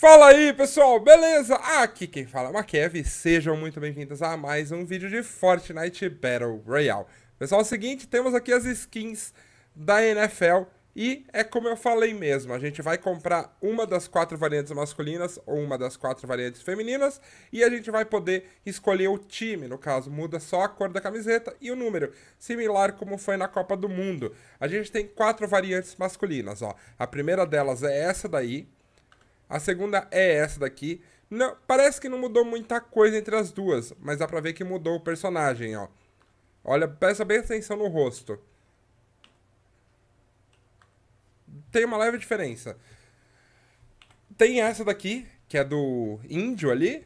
Fala aí pessoal, beleza? Aqui quem fala é o Makev, sejam muito bem-vindos a mais um vídeo de Fortnite Battle Royale. Pessoal, é o seguinte, temos aqui as skins da NFL e é como eu falei mesmo, a gente vai comprar uma das quatro variantes masculinas ou uma das quatro variantes femininas e a gente vai poder escolher o time, no caso muda só a cor da camiseta e o número, similar como foi na Copa do Mundo. A gente tem quatro variantes masculinas, ó. A primeira delas é essa daí, a segunda é essa daqui. Não, parece que não mudou muita coisa entre as duas, mas dá pra ver que mudou o personagem, ó. Olha, presta bem atenção no rosto. Tem uma leve diferença. Tem essa daqui, que é do índio ali.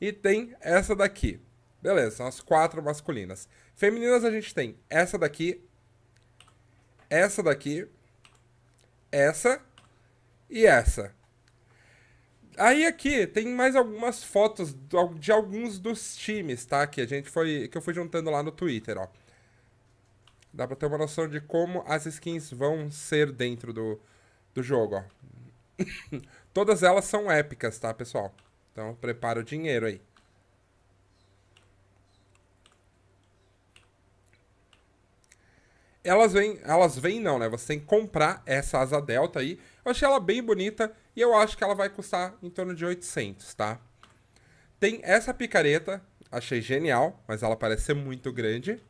E tem essa daqui. Beleza, são as quatro masculinas. Femininas a gente tem essa daqui, essa daqui, essa e essa. Aí aqui tem mais algumas fotos de alguns dos times, tá? Que a gente foi que eu fui juntando lá no Twitter, ó. Dá para ter uma noção de como as skins vão ser dentro do, do jogo, ó. Todas elas são épicas, tá, pessoal? Então prepara o dinheiro aí. elas vêm, elas vêm não, né? Você tem que comprar essa asa delta aí. Eu achei ela bem bonita e eu acho que ela vai custar em torno de 800, tá? Tem essa picareta, achei genial, mas ela parece ser muito grande.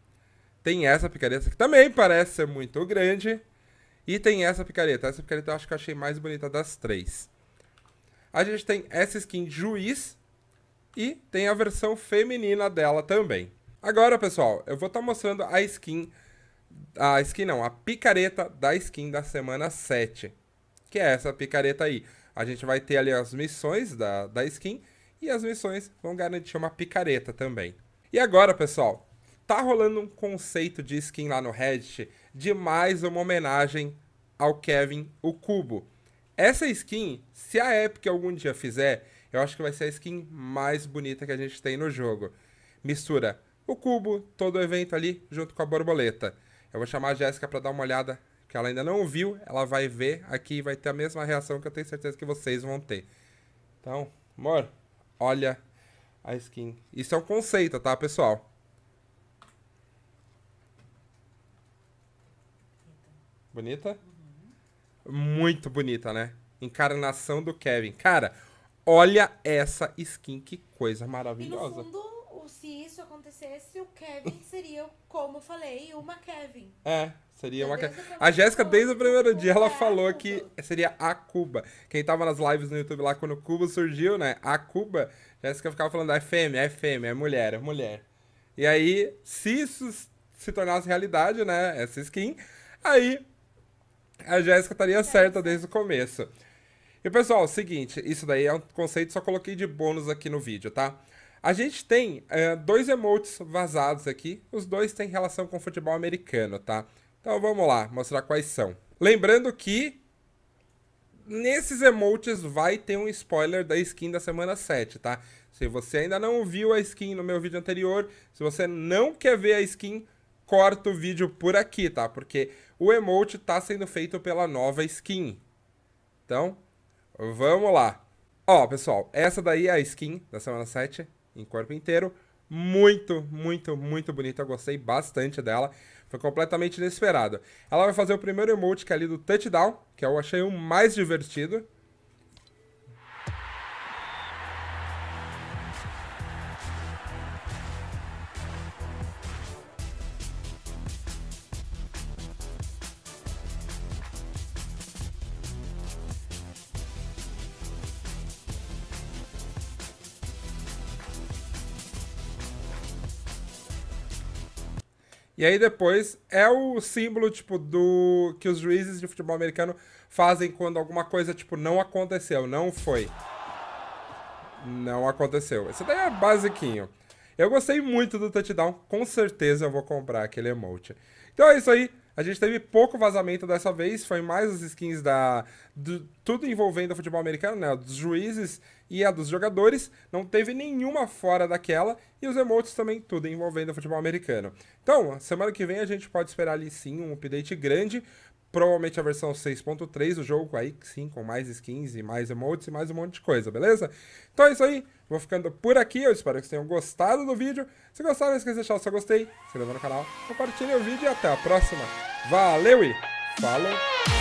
Tem essa picareta que também parece ser muito grande. E tem essa picareta. Essa picareta eu acho que eu achei mais bonita das três. A gente tem essa skin Juiz e tem a versão feminina dela também. Agora, pessoal, eu vou estar tá mostrando a skin a skin não, a picareta da skin da semana 7. Que é essa picareta aí. A gente vai ter ali as missões da, da skin. E as missões vão garantir uma picareta também. E agora, pessoal, tá rolando um conceito de skin lá no Reddit de mais uma homenagem ao Kevin o Cubo. Essa skin, se a Epic algum dia fizer, eu acho que vai ser a skin mais bonita que a gente tem no jogo. Mistura o cubo, todo o evento ali, junto com a borboleta. Eu vou chamar a Jéssica para dar uma olhada, que ela ainda não viu. Ela vai ver aqui e vai ter a mesma reação que eu tenho certeza que vocês vão ter. Então, amor, olha a skin. Isso é um conceito, tá, pessoal? Bonita? Muito bonita, né? Encarnação do Kevin. Cara, olha essa skin, que coisa maravilhosa. E no fundo, isso acontecesse, o Kevin seria, como eu falei, uma Kevin. É, seria uma Kevin. A Jéssica, desde o primeiro dia, ela falou que seria a Cuba. Quem tava nas lives no YouTube lá quando Cuba surgiu, né? A Cuba, Jéssica ficava falando, é fêmea, é fêmea, é mulher, é mulher. E aí, se isso se tornasse realidade, né? Essa skin, aí a Jéssica estaria é. certa desde o começo. E pessoal, seguinte, isso daí é um conceito, só coloquei de bônus aqui no vídeo, tá? A gente tem é, dois emotes vazados aqui. Os dois têm relação com futebol americano, tá? Então vamos lá, mostrar quais são. Lembrando que nesses emotes vai ter um spoiler da skin da semana 7, tá? Se você ainda não viu a skin no meu vídeo anterior, se você não quer ver a skin, corta o vídeo por aqui, tá? Porque o emote tá sendo feito pela nova skin. Então, vamos lá. Ó, pessoal, essa daí é a skin da semana 7 em corpo inteiro. Muito, muito, muito bonita. Eu gostei bastante dela. Foi completamente inesperado. Ela vai fazer o primeiro emote que é ali do touchdown, que eu achei o mais divertido. E aí depois é o símbolo, tipo, do que os juízes de futebol americano fazem quando alguma coisa, tipo, não aconteceu, não foi. Não aconteceu. Esse daí é basiquinho. Eu gostei muito do touchdown, com certeza eu vou comprar aquele emote. Então é isso aí. A gente teve pouco vazamento dessa vez, foi mais as skins da. Do, tudo envolvendo o futebol americano, né? Dos juízes e a dos jogadores, não teve nenhuma fora daquela, e os emotes também, tudo envolvendo o futebol americano. Então, semana que vem a gente pode esperar ali sim um update grande, provavelmente a versão 6.3 do jogo, aí sim, com mais skins e mais emotes e mais um monte de coisa, beleza? Então é isso aí, vou ficando por aqui, eu espero que vocês tenham gostado do vídeo. Se gostaram, não esqueça de deixar o seu gostei, se inscreva no canal, compartilhe o vídeo e até a próxima. Valeu e falou!